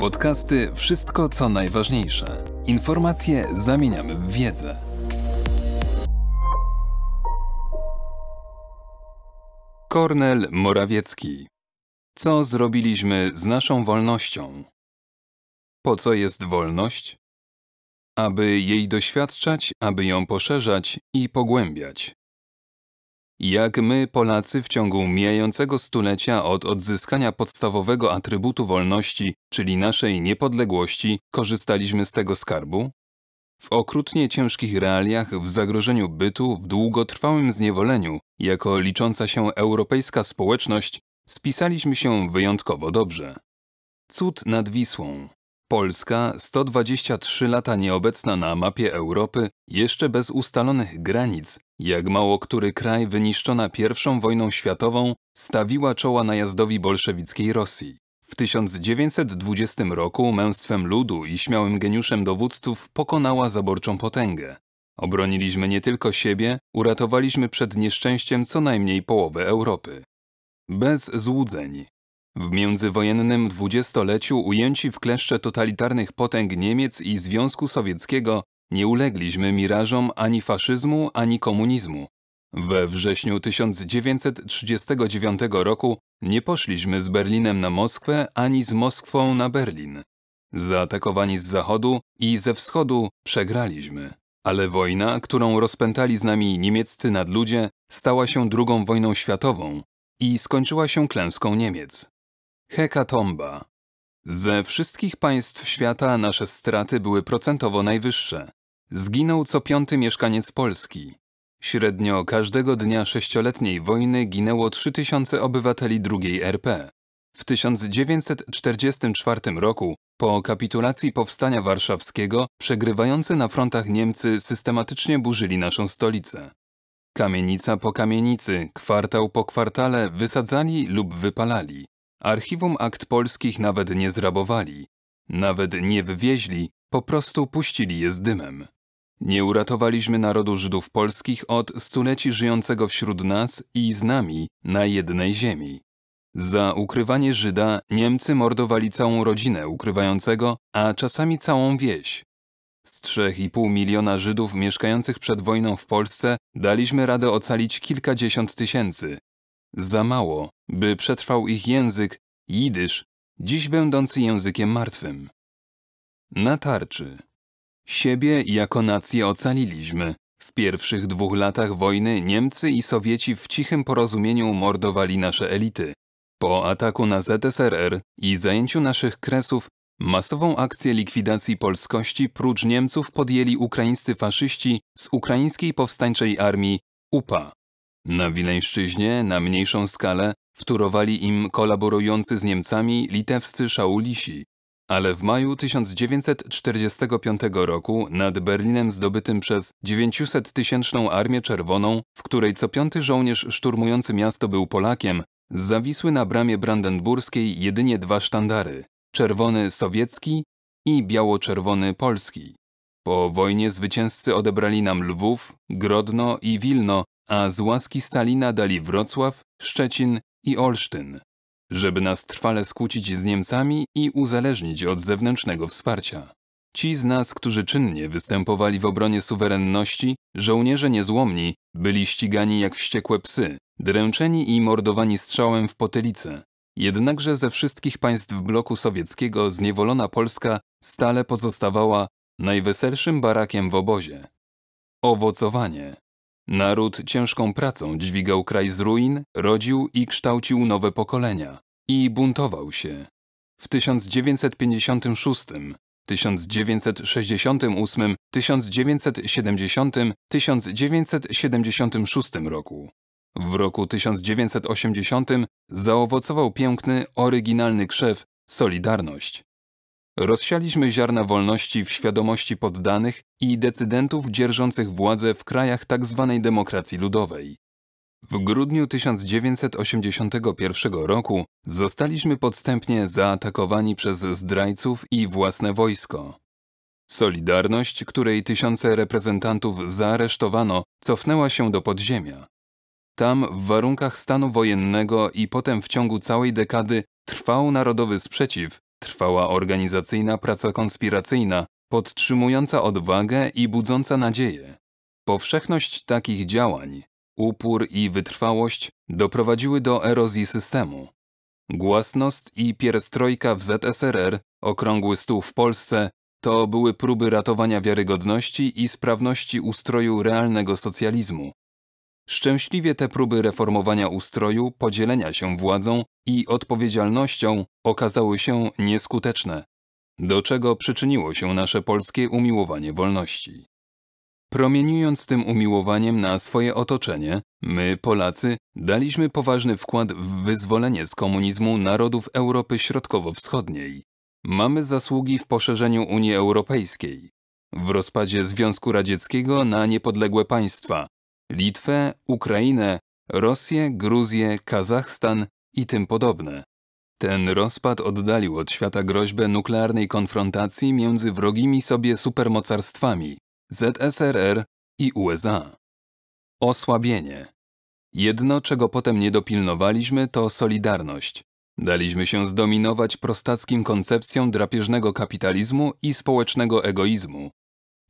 Podcasty Wszystko co najważniejsze. Informacje zamieniamy w wiedzę. Kornel Morawiecki. Co zrobiliśmy z naszą wolnością? Po co jest wolność? Aby jej doświadczać, aby ją poszerzać i pogłębiać. Jak my, Polacy, w ciągu mijającego stulecia od odzyskania podstawowego atrybutu wolności, czyli naszej niepodległości, korzystaliśmy z tego skarbu? W okrutnie ciężkich realiach, w zagrożeniu bytu, w długotrwałym zniewoleniu, jako licząca się europejska społeczność, spisaliśmy się wyjątkowo dobrze. Cud nad Wisłą. Polska, 123 lata nieobecna na mapie Europy, jeszcze bez ustalonych granic, jak mało który kraj wyniszczona I wojną światową, stawiła czoła najazdowi bolszewickiej Rosji. W 1920 roku męstwem ludu i śmiałym geniuszem dowódców pokonała zaborczą potęgę. Obroniliśmy nie tylko siebie, uratowaliśmy przed nieszczęściem co najmniej połowę Europy. Bez złudzeń, w międzywojennym dwudziestoleciu ujęci w kleszcze totalitarnych potęg Niemiec i Związku Sowieckiego nie ulegliśmy mirażom ani faszyzmu, ani komunizmu. We wrześniu 1939 roku nie poszliśmy z Berlinem na Moskwę ani z Moskwą na Berlin. Zaatakowani z zachodu i ze wschodu przegraliśmy. Ale wojna, którą rozpętali z nami niemieccy nadludzie, stała się II wojną światową i skończyła się klęską Niemiec. Hekatomba. Ze wszystkich państw świata nasze straty były procentowo najwyższe. Zginął co piąty mieszkaniec Polski. Średnio każdego dnia sześcioletniej wojny ginęło 3000 obywateli II RP. W 1944 roku, po kapitulacji Powstania Warszawskiego, przegrywający na frontach Niemcy systematycznie burzyli naszą stolicę. Kamienica po kamienicy, kwartał po kwartale wysadzali lub wypalali. Archiwum Akt Polskich nawet nie zrabowali, nawet nie wywieźli, po prostu puścili je z dymem. Nie uratowaliśmy narodu Żydów polskich od stuleci żyjącego wśród nas i z nami na jednej ziemi. Za ukrywanie Żyda Niemcy mordowali całą rodzinę ukrywającego, a czasami całą wieś. Z 3,5 miliona Żydów mieszkających przed wojną w Polsce daliśmy radę ocalić kilkadziesiąt tysięcy, za mało, by przetrwał ich język, jidysz, dziś będący językiem martwym. Na tarczy. Siebie jako nację ocaliliśmy. W pierwszych dwóch latach wojny Niemcy i Sowieci w cichym porozumieniu mordowali nasze elity. Po ataku na ZSRR i zajęciu naszych kresów Masową akcję likwidacji polskości prócz Niemców podjęli ukraińscy faszyści z ukraińskiej powstańczej armii UPA. Na Wileńszczyźnie, na mniejszą skalę, wtórowali im kolaborujący z Niemcami litewscy szaulisi. Ale w maju 1945 roku nad Berlinem zdobytym przez 900-tysięczną Armię Czerwoną, w której co piąty żołnierz szturmujący miasto był Polakiem, zawisły na bramie brandenburskiej jedynie dwa sztandary – czerwony sowiecki i biało-czerwony polski. Po wojnie zwycięzcy odebrali nam Lwów, Grodno i Wilno, a z łaski Stalina dali Wrocław, Szczecin i Olsztyn, żeby nas trwale skłócić z Niemcami i uzależnić od zewnętrznego wsparcia. Ci z nas, którzy czynnie występowali w obronie suwerenności, żołnierze niezłomni, byli ścigani jak wściekłe psy, dręczeni i mordowani strzałem w potylicę. Jednakże ze wszystkich państw bloku sowieckiego zniewolona Polska stale pozostawała najweselszym barakiem w obozie. Owocowanie Naród ciężką pracą dźwigał kraj z ruin, rodził i kształcił nowe pokolenia i buntował się. W 1956, 1968, 1970, 1976 roku. W roku 1980 zaowocował piękny, oryginalny krzew Solidarność. Rozsialiśmy ziarna wolności w świadomości poddanych i decydentów dzierżących władzę w krajach tzw. Tak demokracji ludowej. W grudniu 1981 roku zostaliśmy podstępnie zaatakowani przez zdrajców i własne wojsko. Solidarność, której tysiące reprezentantów zaaresztowano, cofnęła się do podziemia. Tam, w warunkach stanu wojennego i potem w ciągu całej dekady, trwał narodowy sprzeciw Trwała organizacyjna praca konspiracyjna, podtrzymująca odwagę i budząca nadzieję. Powszechność takich działań, upór i wytrwałość doprowadziły do erozji systemu. Głasnost i pierstrojka w ZSRR, okrągły stół w Polsce, to były próby ratowania wiarygodności i sprawności ustroju realnego socjalizmu. Szczęśliwie te próby reformowania ustroju, podzielenia się władzą, i odpowiedzialnością okazały się nieskuteczne, do czego przyczyniło się nasze polskie umiłowanie wolności. Promieniując tym umiłowaniem na swoje otoczenie, my, Polacy, daliśmy poważny wkład w wyzwolenie z komunizmu narodów Europy Środkowo-Wschodniej. Mamy zasługi w poszerzeniu Unii Europejskiej, w rozpadzie Związku Radzieckiego na niepodległe państwa Litwę, Ukrainę, Rosję, Gruzję, Kazachstan, i tym podobne. Ten rozpad oddalił od świata groźbę nuklearnej konfrontacji między wrogimi sobie supermocarstwami ZSRR i USA. Osłabienie. Jedno, czego potem nie dopilnowaliśmy, to solidarność. Daliśmy się zdominować prostackim koncepcjom drapieżnego kapitalizmu i społecznego egoizmu.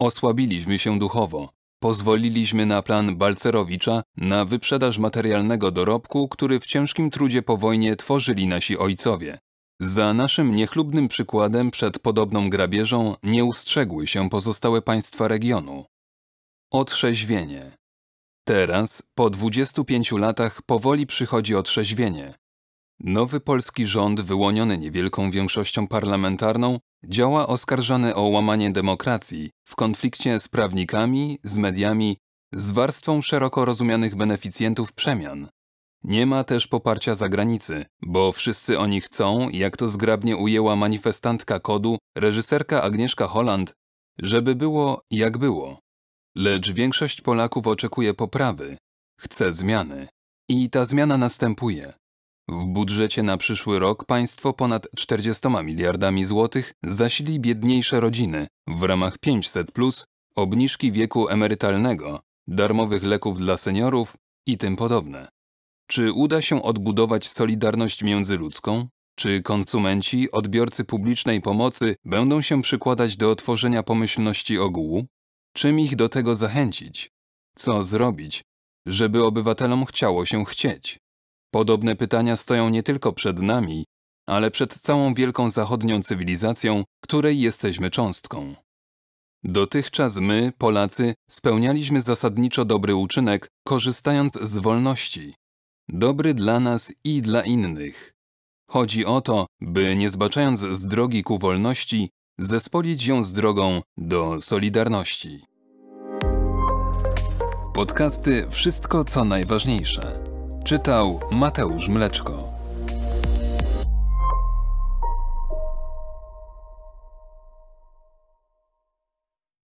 Osłabiliśmy się duchowo, pozwoliliśmy na plan Balcerowicza na wyprzedaż materialnego dorobku, który w ciężkim trudzie po wojnie tworzyli nasi ojcowie. Za naszym niechlubnym przykładem przed podobną grabieżą nie ustrzegły się pozostałe państwa regionu. Otrzeźwienie. Teraz, po 25 latach, powoli przychodzi otrzeźwienie. Nowy polski rząd, wyłoniony niewielką większością parlamentarną, Działa oskarżany o łamanie demokracji w konflikcie z prawnikami, z mediami, z warstwą szeroko rozumianych beneficjentów przemian. Nie ma też poparcia zagranicy, bo wszyscy oni chcą, jak to zgrabnie ujęła manifestantka kodu, reżyserka Agnieszka Holland, żeby było jak było. Lecz większość Polaków oczekuje poprawy, chce zmiany. I ta zmiana następuje. W budżecie na przyszły rok państwo ponad 40 miliardami złotych zasili biedniejsze rodziny w ramach 500, plus, obniżki wieku emerytalnego, darmowych leków dla seniorów i tym podobne. Czy uda się odbudować solidarność międzyludzką? Czy konsumenci, odbiorcy publicznej pomocy będą się przykładać do otworzenia pomyślności ogółu? Czym ich do tego zachęcić? Co zrobić, żeby obywatelom chciało się chcieć? Podobne pytania stoją nie tylko przed nami, ale przed całą wielką zachodnią cywilizacją, której jesteśmy cząstką. Dotychczas my, Polacy, spełnialiśmy zasadniczo dobry uczynek, korzystając z wolności. Dobry dla nas i dla innych. Chodzi o to, by nie zbaczając z drogi ku wolności, zespolić ją z drogą do solidarności. Podcasty Wszystko co najważniejsze. Czytał Mateusz Mleczko.